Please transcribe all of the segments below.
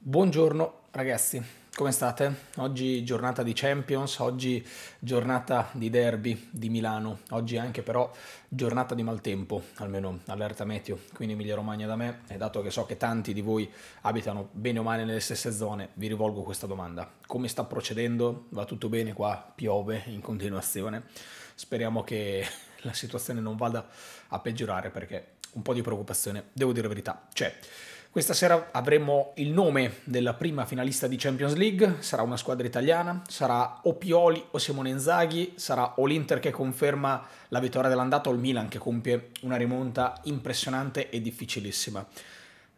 Buongiorno ragazzi, come state? Oggi giornata di Champions, oggi giornata di derby di Milano, oggi anche però giornata di maltempo, almeno allerta meteo, qui in Emilia Romagna da me e dato che so che tanti di voi abitano bene o male nelle stesse zone, vi rivolgo questa domanda. Come sta procedendo? Va tutto bene qua? Piove in continuazione? Speriamo che la situazione non vada a peggiorare perché un po' di preoccupazione, devo dire la verità, c'è. Cioè, questa sera avremo il nome della prima finalista di Champions League, sarà una squadra italiana, sarà o Pioli o Simone Inzaghi, sarà o l'Inter che conferma la vittoria dell'andata o il Milan che compie una rimonta impressionante e difficilissima.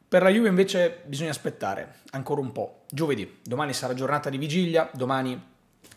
Per la Juve invece bisogna aspettare ancora un po'. Giovedì, domani sarà giornata di vigilia, domani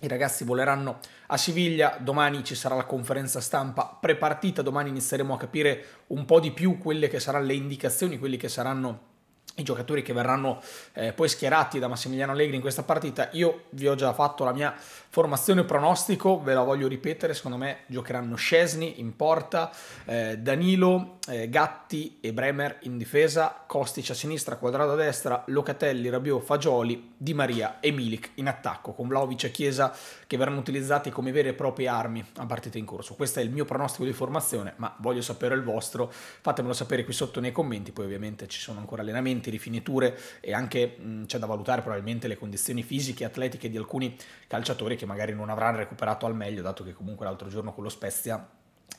i ragazzi voleranno a Siviglia, domani ci sarà la conferenza stampa prepartita, domani inizieremo a capire un po' di più quelle che saranno le indicazioni, quelle che saranno i giocatori che verranno eh, poi schierati da Massimiliano Allegri in questa partita. Io vi ho già fatto la mia formazione pronostico, ve la voglio ripetere, secondo me giocheranno Scesni in porta, eh, Danilo, eh, Gatti e Bremer in difesa, Kostic a sinistra, Quadrado a destra, Locatelli, Rabiot, Fagioli, Di Maria e Milik in attacco, con Vlaovic e Chiesa che verranno utilizzati come vere e proprie armi a partita in corso. Questo è il mio pronostico di formazione, ma voglio sapere il vostro, fatemelo sapere qui sotto nei commenti, poi ovviamente ci sono ancora allenamenti, cambiamenti, rifiniture e anche mh, c'è da valutare probabilmente le condizioni fisiche e atletiche di alcuni calciatori che magari non avranno recuperato al meglio, dato che comunque l'altro giorno con lo Spezia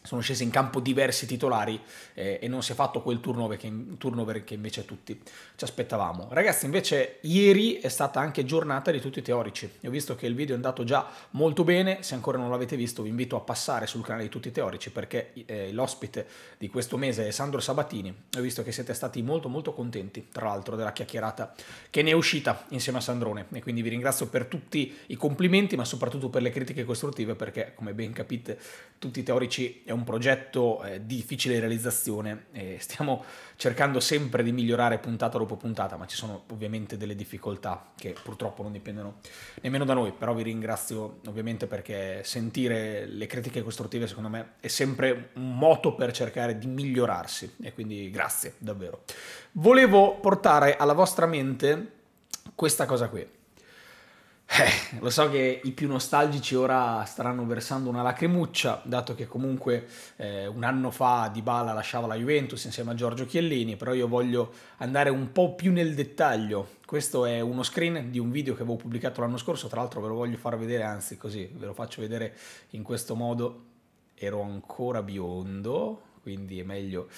sono scesi in campo diversi titolari eh, e non si è fatto quel turnover che, turnover che, invece tutti ci aspettavamo. Ragazzi, invece ieri è stata anche giornata di tutti i teorici. ho visto che il video è andato già molto bene, se ancora non l'avete visto vi invito a passare sul canale di tutti i teorici perché eh, l'ospite di questo mese è Sandro Sabatini. Ho visto che siete stati molto molto contenti, tra l'altro, della chiacchierata che ne è uscita insieme a Sandrone e quindi vi ringrazio per tutti i complimenti ma soprattutto per le critiche costruttive perché come ben capite tutti i teorici è un progetto eh, difficile di realizzazione, eh, stiamo cercando sempre di migliorare puntata dopo puntata, ma ci sono ovviamente delle difficoltà che purtroppo non dipendono nemmeno da noi, però vi ringrazio ovviamente perché sentire le critiche costruttive secondo me è sempre un moto per cercare di migliorarsi e quindi grazie davvero. Volevo portare alla vostra mente questa cosa qui. Eh, lo so che i più nostalgici ora staranno versando una lacrimuccia, dato che comunque eh, un anno fa Dybala lasciava la Juventus insieme a Giorgio Chiellini, però io voglio andare un po' più nel dettaglio. Questo è uno screen di un video che avevo pubblicato l'anno scorso, tra l'altro ve lo voglio far vedere, anzi così ve lo faccio vedere in questo modo. Ero ancora biondo, quindi è meglio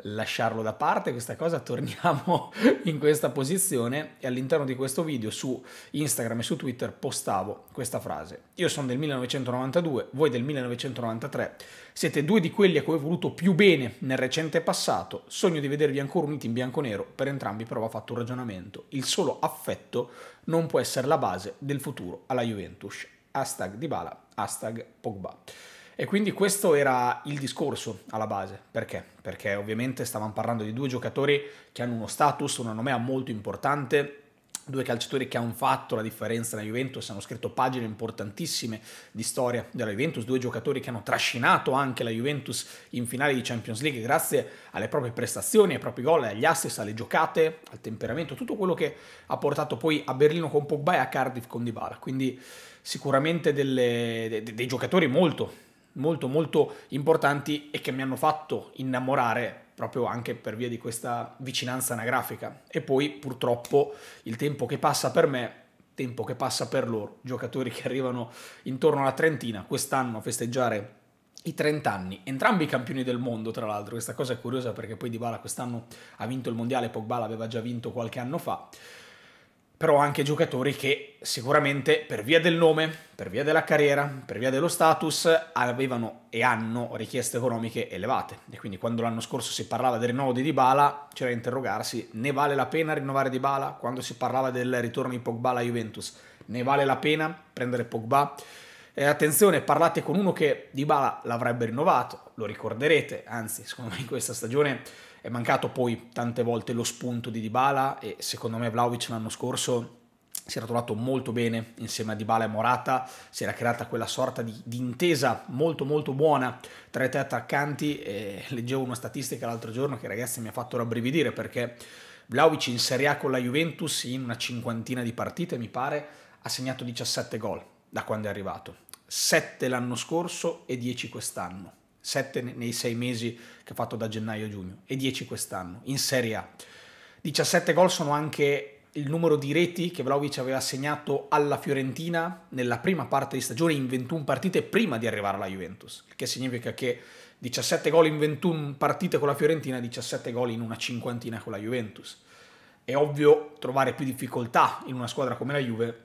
lasciarlo da parte questa cosa, torniamo in questa posizione e all'interno di questo video su Instagram e su Twitter postavo questa frase. Io sono del 1992, voi del 1993, siete due di quelli a cui ho voluto più bene nel recente passato, sogno di vedervi ancora uniti in bianco e nero, per entrambi però va fatto un ragionamento, il solo affetto non può essere la base del futuro alla Juventus. Hashtag Dybala, hashtag Pogba. E quindi questo era il discorso alla base. Perché? Perché ovviamente stavamo parlando di due giocatori che hanno uno status, una nomea molto importante, due calciatori che hanno fatto la differenza nella Juventus, hanno scritto pagine importantissime di storia della Juventus, due giocatori che hanno trascinato anche la Juventus in finale di Champions League grazie alle proprie prestazioni, ai propri gol, agli assist, alle giocate, al temperamento, tutto quello che ha portato poi a Berlino con Pogba e a Cardiff con Dybala. Quindi sicuramente delle, de, de, dei giocatori molto molto molto importanti e che mi hanno fatto innamorare proprio anche per via di questa vicinanza anagrafica. E poi purtroppo il tempo che passa per me, tempo che passa per loro, giocatori che arrivano intorno alla trentina quest'anno a festeggiare i 30 anni, entrambi campioni del mondo tra l'altro, questa cosa è curiosa perché poi Dybala quest'anno ha vinto il mondiale, Pogba l'aveva già vinto qualche anno fa però anche giocatori che sicuramente per via del nome, per via della carriera, per via dello status avevano e hanno richieste economiche elevate e quindi quando l'anno scorso si parlava del rinnovo di Dybala c'era da interrogarsi ne vale la pena rinnovare Dybala? Quando si parlava del ritorno di Pogba alla Juventus ne vale la pena prendere Pogba? E attenzione, parlate con uno che Dybala l'avrebbe rinnovato, lo ricorderete, anzi secondo me in questa stagione è mancato poi tante volte lo spunto di Dybala e secondo me Vlaovic l'anno scorso si era trovato molto bene insieme a Dybala e Morata, si era creata quella sorta di, di intesa molto molto buona tra i tre attaccanti e leggevo una statistica l'altro giorno che ragazzi mi ha fatto rabbrividire perché Vlaovic in Serie A con la Juventus in una cinquantina di partite mi pare ha segnato 17 gol da quando è arrivato, 7 l'anno scorso e 10 quest'anno. 7 nei 6 mesi che ha fatto da gennaio a giugno e 10 quest'anno in Serie A. 17 gol sono anche il numero di reti che Vlaovic aveva segnato alla Fiorentina nella prima parte di stagione in 21 partite prima di arrivare alla Juventus, il che significa che 17 gol in 21 partite con la Fiorentina, 17 gol in una cinquantina con la Juventus. È ovvio trovare più difficoltà in una squadra come la Juve,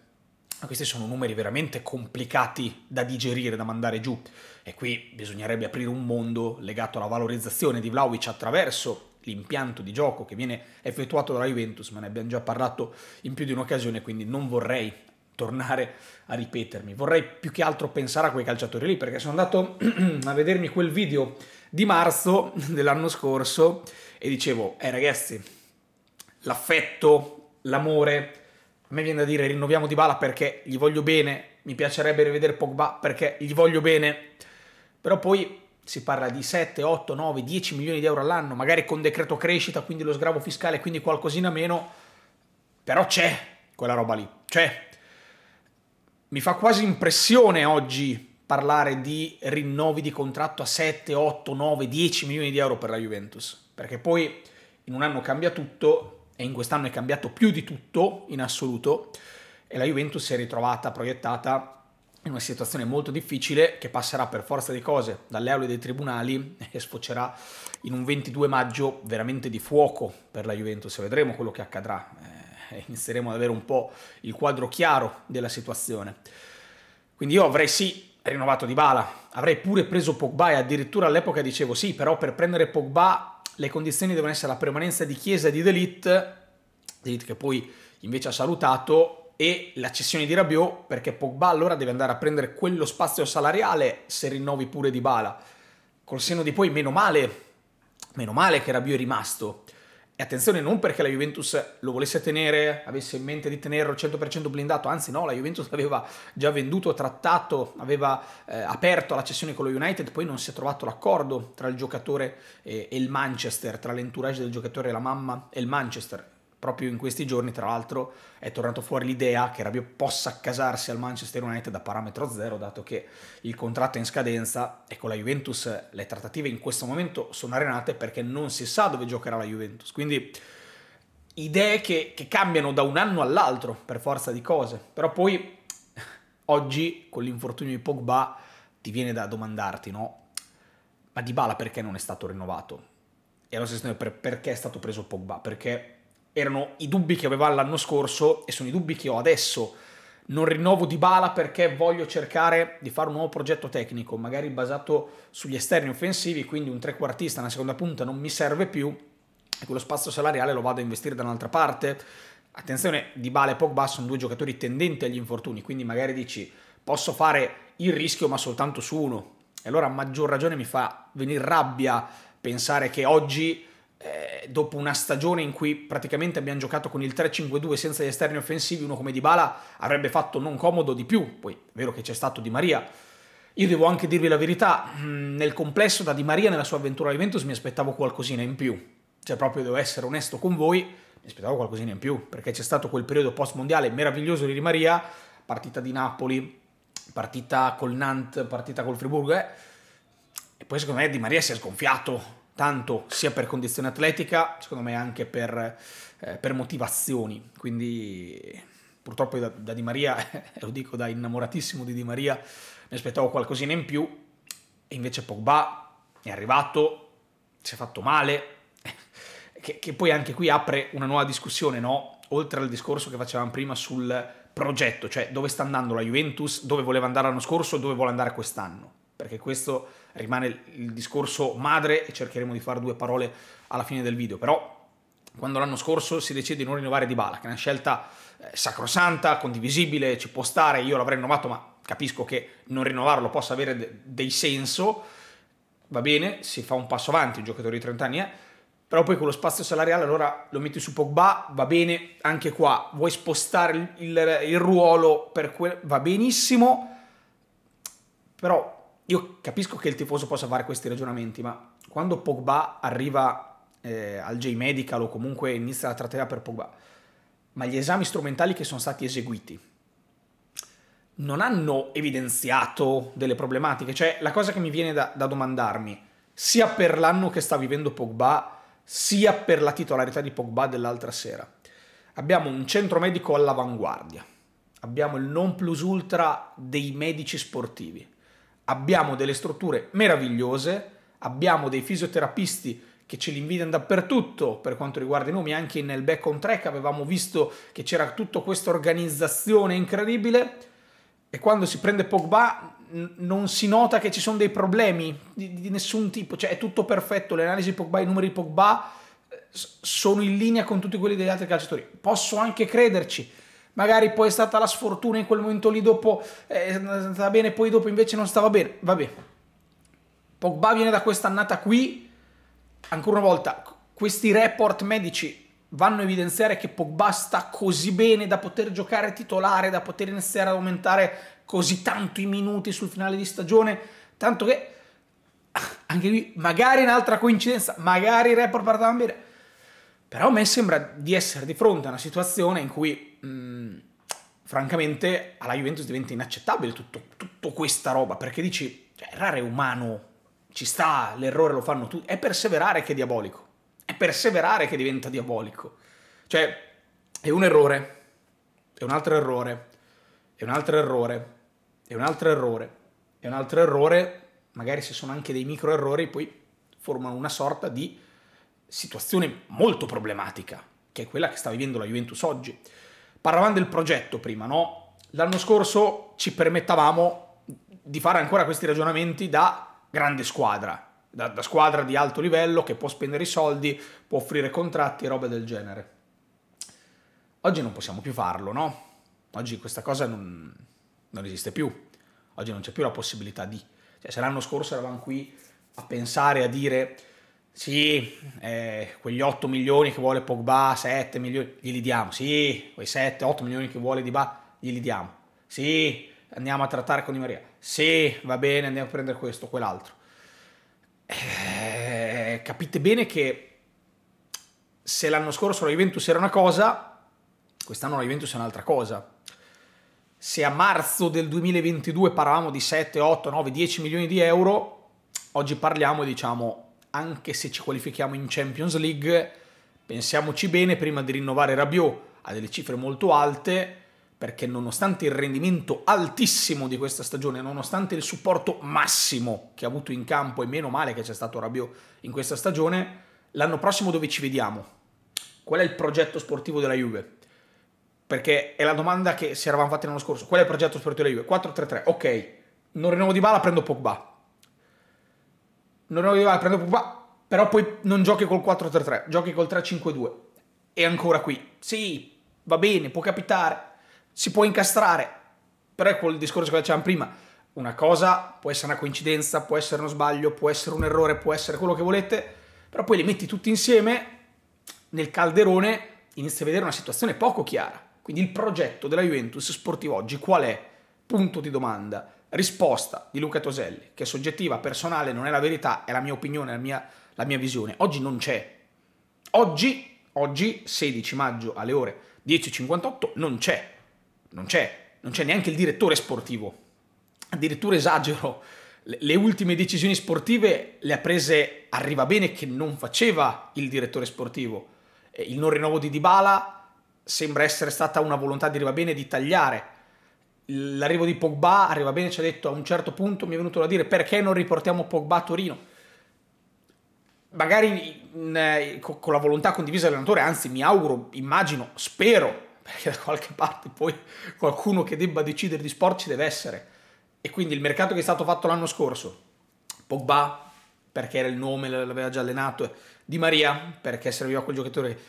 ma questi sono numeri veramente complicati da digerire, da mandare giù. E qui bisognerebbe aprire un mondo legato alla valorizzazione di Vlaovic attraverso l'impianto di gioco che viene effettuato dalla Juventus, ma ne abbiamo già parlato in più di un'occasione, quindi non vorrei tornare a ripetermi. Vorrei più che altro pensare a quei calciatori lì, perché sono andato a vedermi quel video di marzo dell'anno scorso e dicevo, eh ragazzi, l'affetto, l'amore, a me viene da dire rinnoviamo Di Bala perché gli voglio bene, mi piacerebbe rivedere Pogba perché gli voglio bene, però poi si parla di 7, 8, 9, 10 milioni di euro all'anno, magari con decreto crescita, quindi lo sgravo fiscale, quindi qualcosina meno, però c'è quella roba lì, c'è. Mi fa quasi impressione oggi parlare di rinnovi di contratto a 7, 8, 9, 10 milioni di euro per la Juventus, perché poi in un anno cambia tutto e in quest'anno è cambiato più di tutto in assoluto e la Juventus si è ritrovata proiettata in una situazione molto difficile che passerà per forza di cose dalle aule dei tribunali e sfocerà in un 22 maggio veramente di fuoco per la Juventus. Vedremo quello che accadrà. Eh, inizieremo ad avere un po' il quadro chiaro della situazione. Quindi io avrei sì rinnovato Di Bala, avrei pure preso Pogba e addirittura all'epoca dicevo sì, però per prendere Pogba le condizioni devono essere la permanenza di Chiesa e di Delit, Delit che poi invece ha salutato e la cessione di Rabiot perché Pogba allora deve andare a prendere quello spazio salariale se rinnovi pure Dybala. Col seno di poi meno male, meno male che Rabiot è rimasto. E attenzione non perché la Juventus lo volesse tenere, avesse in mente di tenerlo 100% blindato, anzi no, la Juventus aveva già venduto, trattato, aveva eh, aperto la cessione con lo United, poi non si è trovato l'accordo tra il giocatore e, e il Manchester, tra l'entourage del giocatore e la mamma e il Manchester proprio in questi giorni, tra l'altro, è tornato fuori l'idea che Rabiot possa accasarsi al Manchester United da parametro zero, dato che il contratto è in scadenza e con la Juventus le trattative in questo momento sono arenate perché non si sa dove giocherà la Juventus. Quindi idee che, che cambiano da un anno all'altro per forza di cose. Però poi oggi con l'infortunio di Pogba ti viene da domandarti, no? Ma Dybala perché non è stato rinnovato? E allo stesso tempo perché è stato preso Pogba? Perché erano i dubbi che aveva l'anno scorso e sono i dubbi che ho adesso. Non rinnovo di bala perché voglio cercare di fare un nuovo progetto tecnico, magari basato sugli esterni offensivi, quindi un trequartista, una seconda punta non mi serve più e quello spazio salariale lo vado a investire da un'altra parte. Attenzione, Di Bala e Pogba sono due giocatori tendenti agli infortuni, quindi magari dici posso fare il rischio ma soltanto su uno. E allora a maggior ragione mi fa venire rabbia pensare che oggi eh, dopo una stagione in cui praticamente abbiamo giocato con il 3-5-2 senza gli esterni offensivi, uno come Dybala avrebbe fatto non comodo di più, poi è vero che c'è stato Di Maria. Io devo anche dirvi la verità, mm, nel complesso da Di Maria nella sua avventura a Juventus mi aspettavo qualcosina in più, cioè proprio devo essere onesto con voi, mi aspettavo qualcosina in più, perché c'è stato quel periodo post-mondiale meraviglioso di Di Maria, partita di Napoli, partita col Nantes, partita col Friburgo, eh. e poi secondo me Di Maria si è sgonfiato, tanto sia per condizione atletica, secondo me anche per, eh, per motivazioni. Quindi purtroppo da, da Di Maria, lo dico da innamoratissimo di Di Maria, mi aspettavo qualcosina in più, e invece Pogba è arrivato, si è fatto male, che, che poi anche qui apre una nuova discussione, no? Oltre al discorso che facevamo prima sul progetto, cioè dove sta andando la Juventus, dove voleva andare l'anno scorso e dove vuole andare quest'anno perché questo rimane il discorso madre e cercheremo di fare due parole alla fine del video, però quando l'anno scorso si decide di non rinnovare Di Bala, che è una scelta eh, sacrosanta, condivisibile, ci può stare, io l'avrei rinnovato ma capisco che non rinnovarlo possa avere dei senso, va bene, si fa un passo avanti, un giocatore di 30 anni è, però poi con lo spazio salariale allora lo metti su Pogba, va bene, anche qua vuoi spostare il, il, il ruolo per quel... va benissimo, però io capisco che il tifoso possa fare questi ragionamenti, ma quando Pogba arriva eh, al J Medical o comunque inizia la trattativa per Pogba, ma gli esami strumentali che sono stati eseguiti non hanno evidenziato delle problematiche. Cioè, la cosa che mi viene da, da domandarmi, sia per l'anno che sta vivendo Pogba, sia per la titolarità di Pogba dell'altra sera, abbiamo un centro medico all'avanguardia, abbiamo il non plus ultra dei medici sportivi abbiamo delle strutture meravigliose, abbiamo dei fisioterapisti che ce li invidiano dappertutto per quanto riguarda i nomi, anche nel back on track avevamo visto che c'era tutta questa organizzazione incredibile e quando si prende Pogba non si nota che ci sono dei problemi di, di nessun tipo, cioè è tutto perfetto, le analisi di Pogba, i numeri di Pogba sono in linea con tutti quelli degli altri calciatori. Posso anche crederci, magari poi è stata la sfortuna in quel momento lì dopo eh, è andata bene, poi dopo invece non stava bene, vabbè. Pogba viene da quest'annata qui, ancora una volta, questi report medici vanno a evidenziare che Pogba sta così bene da poter giocare titolare, da poter iniziare ad aumentare così tanto i minuti sul finale di stagione, tanto che anche lui magari un'altra coincidenza, magari i report partavano bene, però a me sembra di essere di fronte a una situazione in cui mh, francamente alla Juventus diventa inaccettabile tutto, tutto questa roba, perché dici, cioè, errare è umano, ci sta, l'errore lo fanno tutti, è perseverare che è diabolico, è perseverare che diventa diabolico. Cioè, è un errore, è un altro errore, è un altro errore, è un altro errore, è un altro errore, magari se sono anche dei micro errori, poi formano una sorta di situazione molto problematica, che è quella che sta vivendo la Juventus oggi. Parlavamo del progetto prima, no? L'anno scorso ci permettavamo di fare ancora questi ragionamenti da grande squadra, da, da squadra di alto livello che può spendere i soldi, può offrire contratti, e roba del genere. Oggi non possiamo più farlo, no? Oggi questa cosa non, non esiste più. Oggi non c'è più la possibilità di. Cioè, se l'anno scorso eravamo qui a pensare, a dire sì, eh, quegli 8 milioni che vuole Pogba, 7 milioni, glieli diamo. Sì, quei 7, 8 milioni che vuole Di Ba, glieli diamo. Sì, andiamo a trattare con Di Maria. Sì, va bene, andiamo a prendere questo, quell'altro. Eh, capite bene che se l'anno scorso la Juventus era una cosa, quest'anno la Juventus è un'altra cosa. Se a marzo del 2022 parlavamo di 7, 8, 9, 10 milioni di euro, oggi parliamo e diciamo anche se ci qualifichiamo in Champions League, pensiamoci bene prima di rinnovare Rabiot a delle cifre molto alte, perché nonostante il rendimento altissimo di questa stagione, nonostante il supporto massimo che ha avuto in campo, e meno male che c'è stato Rabiot in questa stagione, l'anno prossimo dove ci vediamo? Qual è il progetto sportivo della Juve? Perché è la domanda che si eravamo fatti l'anno scorso. Qual è il progetto sportivo della Juve? 4-3-3, ok. Non rinnovo di bala, prendo Pogba non arrivare, ah, prendo Pogba, però poi non giochi col 4-3-3, giochi col 3-5-2. E ancora qui, sì, va bene, può capitare, si può incastrare, però è quel discorso che facevamo prima. Una cosa può essere una coincidenza, può essere uno sbaglio, può essere un errore, può essere quello che volete, però poi li metti tutti insieme nel calderone, inizi a vedere una situazione poco chiara. Quindi il progetto della Juventus sportivo oggi qual è? Punto di domanda risposta di Luca Toselli, che è soggettiva, personale, non è la verità, è la mia opinione, la mia, la mia visione, oggi non c'è. Oggi, oggi, 16 maggio alle ore 10.58, non c'è. Non c'è. Non c'è neanche il direttore sportivo. Addirittura esagero, le ultime decisioni sportive le ha prese arriva bene che non faceva il direttore sportivo. Eh, il non rinnovo di Dybala sembra essere stata una volontà di arriva bene di tagliare l'arrivo di Pogba arriva bene, ci ha detto a un certo punto mi è venuto da dire perché non riportiamo Pogba a Torino. Magari in, eh, con la volontà condivisa dell'allenatore, anzi mi auguro, immagino, spero, perché da qualche parte poi qualcuno che debba decidere di sport ci deve essere. E quindi il mercato che è stato fatto l'anno scorso, Pogba perché era il nome, l'aveva già allenato, Di Maria perché serviva quel giocatore,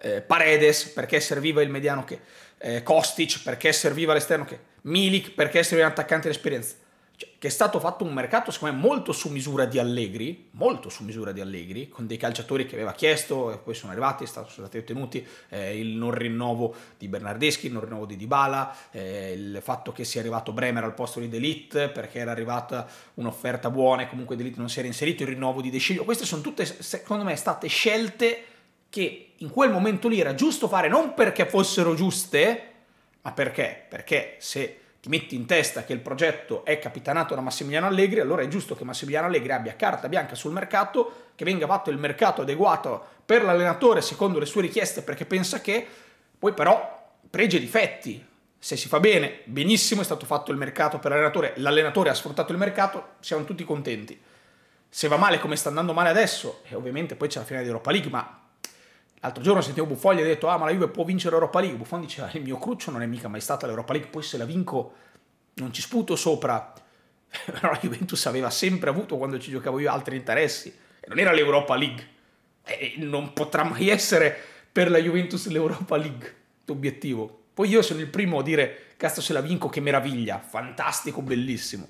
eh, Paredes perché serviva il mediano che, eh, Kostic perché serviva l'esterno che Milik perché essere un attaccante d'esperienza. Cioè, che è stato fatto un mercato, secondo me, molto su misura di Allegri, molto su misura di Allegri, con dei calciatori che aveva chiesto e poi sono arrivati, sono stati ottenuti, eh, il non rinnovo di Bernardeschi, il non rinnovo di Dybala, eh, il fatto che sia arrivato Bremer al posto di Delite perché era arrivata un'offerta buona e comunque Delite non si era inserito, il rinnovo di De Sciglio. Queste sono tutte, secondo me, state scelte che in quel momento lì era giusto fare, non perché fossero giuste, ma perché? Perché se ti metti in testa che il progetto è capitanato da Massimiliano Allegri, allora è giusto che Massimiliano Allegri abbia carta bianca sul mercato, che venga fatto il mercato adeguato per l'allenatore secondo le sue richieste perché pensa che, poi però pregi e difetti. Se si fa bene, benissimo, è stato fatto il mercato per l'allenatore, l'allenatore ha sfruttato il mercato, siamo tutti contenti. Se va male come sta andando male adesso, e ovviamente poi c'è la finale di Europa League, ma L'altro giorno sentivo Buffon gli ha detto ah ma la Juve può vincere l'Europa League, Buffon diceva ah, il mio cruccio non è mica mai stata l'Europa League, poi se la vinco non ci sputo sopra, però la Juventus aveva sempre avuto quando ci giocavo io altri interessi, non era l'Europa League e eh, eh, non potrà mai essere per la Juventus l'Europa League, l'obiettivo. Poi io sono il primo a dire cazzo se la vinco che meraviglia, fantastico, bellissimo.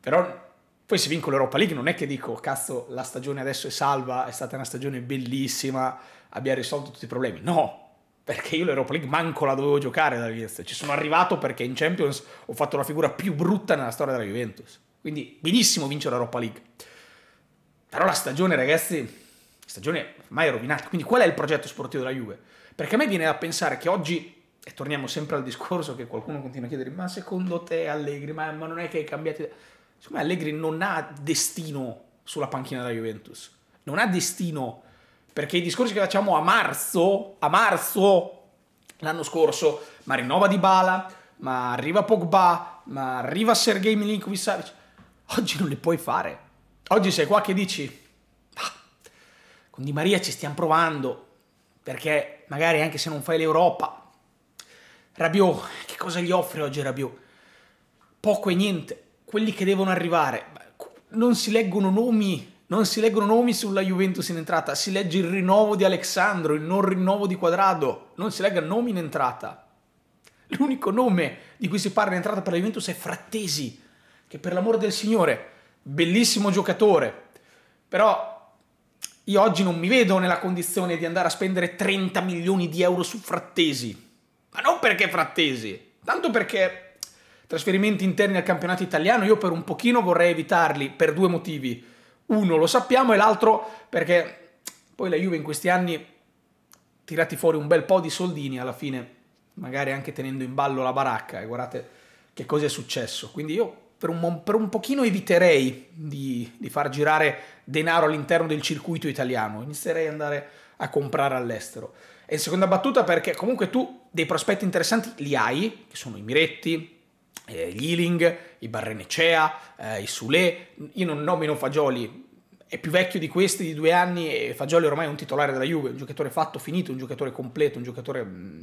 Però poi se vinco l'Europa League non è che dico, cazzo, la stagione adesso è salva, è stata una stagione bellissima, abbiamo risolto tutti i problemi. No, perché io l'Europa League manco la dovevo giocare dalla Juventus. Ci sono arrivato perché in Champions ho fatto la figura più brutta nella storia della Juventus. Quindi benissimo vincere l'Europa League. Però la stagione, ragazzi, stagione mai rovinata. Quindi qual è il progetto sportivo della Juve? Perché a me viene da pensare che oggi e torniamo sempre al discorso che qualcuno continua a chiedere, ma secondo te Allegri, ma, ma non è che hai cambiato idea? Siccome Allegri non ha destino sulla panchina della Juventus, non ha destino perché i discorsi che facciamo a marzo, a marzo l'anno scorso, ma rinnova Di Bala, ma arriva Pogba, ma arriva Sergei Milinkovic oggi non li puoi fare. Oggi sei qua che dici, ah, con Di Maria ci stiamo provando, perché magari anche se non fai l'Europa, Rabiot, che cosa gli offre oggi Rabiot? Poco e niente quelli che devono arrivare, non si leggono nomi non si leggono nomi sulla Juventus in entrata, si legge il rinnovo di Alessandro, il non rinnovo di Quadrado, non si leggono nomi in entrata. L'unico nome di cui si parla in entrata per la Juventus è Frattesi, che per l'amore del Signore, bellissimo giocatore, però io oggi non mi vedo nella condizione di andare a spendere 30 milioni di euro su Frattesi, ma non perché Frattesi, tanto perché trasferimenti interni al campionato italiano io per un pochino vorrei evitarli per due motivi. Uno lo sappiamo e l'altro perché poi la Juve in questi anni tirati fuori un bel po' di soldini alla fine, magari anche tenendo in ballo la baracca e guardate che cosa è successo. Quindi io per un, per un pochino eviterei di, di far girare denaro all'interno del circuito italiano, inizierei ad andare a comprare all'estero. E in seconda battuta perché comunque tu dei prospetti interessanti li hai, che sono i Miretti, eh, gli Ealing, i Barrenecea, eh, i Sule, io non nomino Fagioli, è più vecchio di questi di due anni e Fagioli ormai è un titolare della Juve, un giocatore fatto, finito, un giocatore completo, un giocatore mh, mm,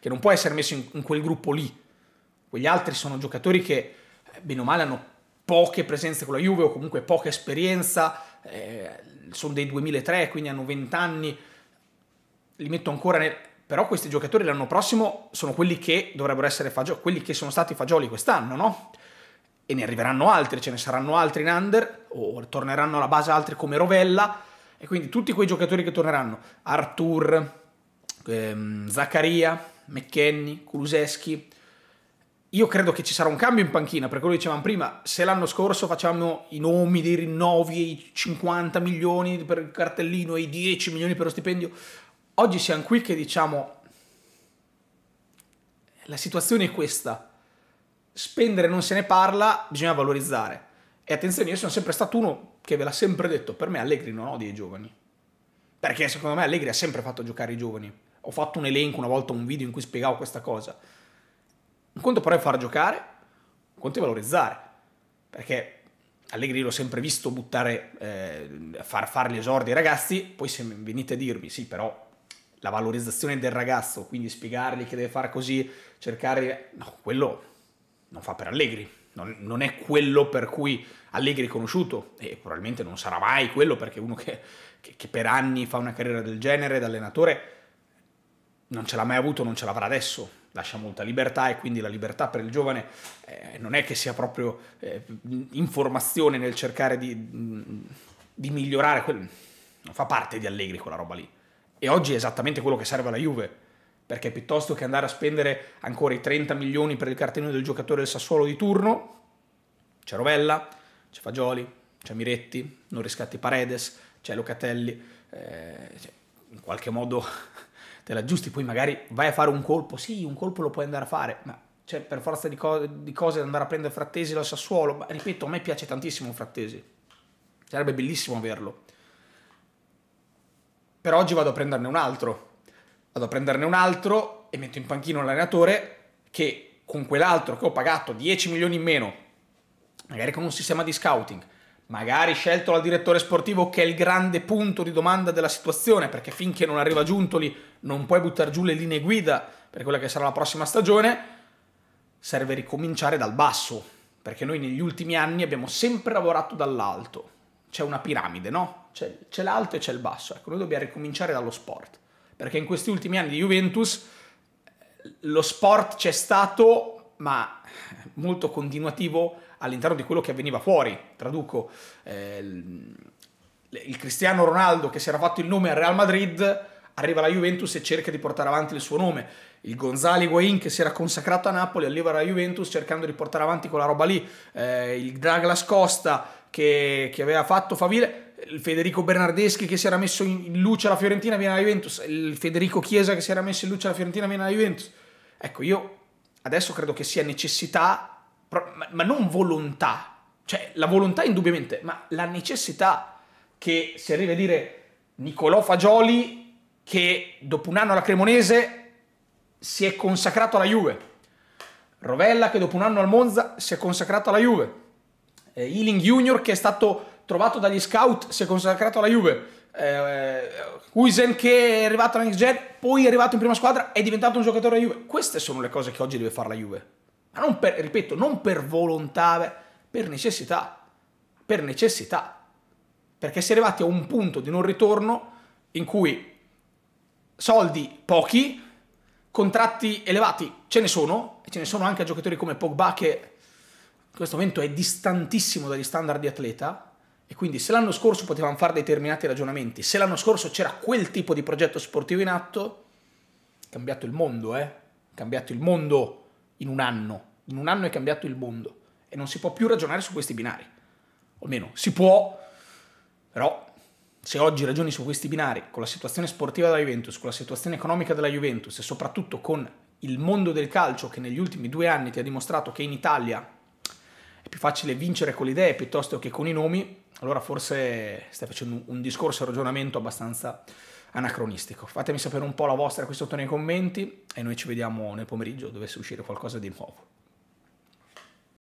che non può essere messo in, in, quel gruppo lì. Quegli altri sono giocatori che, eh, bene o male, hanno poche presenze con la Juve o comunque poca esperienza, eh, sono dei 2003, quindi hanno 20 anni, li metto ancora nel però questi giocatori l'anno prossimo sono quelli che dovrebbero essere fagioli, quelli che sono stati fagioli quest'anno, no? E ne arriveranno altri, ce ne saranno altri in under, o torneranno alla base altri come Rovella, e quindi tutti quei giocatori che torneranno, Artur, ehm, Zaccaria, McKenny, Kuluseschi, io credo che ci sarà un cambio in panchina, perché lo dicevamo prima, se l'anno scorso facciamo i nomi dei rinnovi, i 50 milioni per il cartellino e i 10 milioni per lo stipendio, oggi siamo qui che diciamo la situazione è questa, spendere non se ne parla, bisogna valorizzare. E attenzione, io sono sempre stato uno che ve l'ha sempre detto, per me Allegri non odia i giovani. Perché secondo me Allegri ha sempre fatto giocare i giovani. Ho fatto un elenco una volta, un video in cui spiegavo questa cosa. Un conto però è far giocare, un conto è valorizzare. Perché Allegri l'ho sempre visto buttare, eh, far, far gli esordi ai ragazzi, poi se venite a dirmi, sì però la valorizzazione del ragazzo, quindi spiegargli che deve fare così, cercare... No, quello non fa per Allegri, non, non è quello per cui Allegri è conosciuto e probabilmente non sarà mai quello perché uno che, che, che per anni fa una carriera del genere da allenatore non ce l'ha mai avuto, non ce l'avrà adesso, lascia molta libertà e quindi la libertà per il giovane eh, non è che sia proprio eh, informazione nel cercare di, di migliorare, non fa parte di Allegri quella roba lì. E oggi è esattamente quello che serve alla Juve, perché piuttosto che andare a spendere ancora i 30 milioni per il cartellino del giocatore del Sassuolo di turno, c'è Rovella, c'è Fagioli, c'è Miretti, non riscatti Paredes, c'è Locatelli, eh, cioè, in qualche modo te la giusti, poi magari vai a fare un colpo, sì, un colpo lo puoi andare a fare, ma c'è per forza di, co di cose andare a prendere Frattesi dal Sassuolo, ma ripeto, a me piace tantissimo Frattesi, sarebbe bellissimo averlo, per oggi vado a prenderne un altro. Vado a prenderne un altro e metto in panchino l'allenatore che con quell'altro che ho pagato 10 milioni in meno, magari con un sistema di scouting, magari scelto dal direttore sportivo che è il grande punto di domanda della situazione, perché finché non arriva Giuntoli non puoi buttare giù le linee guida per quella che sarà la prossima stagione, serve ricominciare dal basso, perché noi negli ultimi anni abbiamo sempre lavorato dall'alto. C'è una piramide, no? c'è, c'è l'alto e c'è il basso. Ecco, noi dobbiamo ricominciare dallo sport, perché in questi ultimi anni di Juventus eh, lo sport c'è stato, ma molto continuativo all'interno di quello che avveniva fuori. Traduco, eh, il Cristiano Ronaldo che si era fatto il nome al Real Madrid arriva alla Juventus e cerca di portare avanti il suo nome. Il Gonzalo Higuain che si era consacrato a Napoli arriva alla Juventus cercando di portare avanti quella roba lì. Eh, il Douglas Costa che, che aveva fatto Favile, il Federico Bernardeschi che si era messo in luce alla Fiorentina viene alla Juventus, il Federico Chiesa che si era messo in luce alla Fiorentina viene alla Juventus. Ecco, io adesso credo che sia necessità, ma non volontà, cioè la volontà indubbiamente, ma la necessità che si arrivi a dire Nicolò Fagioli che dopo un anno alla Cremonese si è consacrato alla Juve, Rovella che dopo un anno al Monza si è consacrato alla Juve, eh, Ealing Junior che è stato trovato dagli scout, si è consacrato alla Juve. Eh, eh che è arrivato alla Next Gen, poi è arrivato in prima squadra, è diventato un giocatore della Juve. Queste sono le cose che oggi deve fare la Juve. Ma non per, ripeto, non per volontà, per necessità. Per necessità. Perché si è arrivati a un punto di non ritorno in cui soldi pochi, contratti elevati ce ne sono, e ce ne sono anche a giocatori come Pogba che in questo momento è distantissimo dagli standard di atleta, e quindi se l'anno scorso potevamo fare determinati ragionamenti, se l'anno scorso c'era quel tipo di progetto sportivo in atto, è cambiato il mondo, eh? Cambiato il mondo in un anno. In un anno è cambiato il mondo. E non si può più ragionare su questi binari. O almeno si può, però se oggi ragioni su questi binari, con la situazione sportiva della Juventus, con la situazione economica della Juventus e soprattutto con il mondo del calcio che negli ultimi due anni ti ha dimostrato che in Italia è più facile vincere con le idee piuttosto che con i nomi, allora forse stai facendo un discorso e ragionamento abbastanza anacronistico. Fatemi sapere un po' la vostra qui sotto nei commenti e noi ci vediamo nel pomeriggio dovesse uscire qualcosa di nuovo.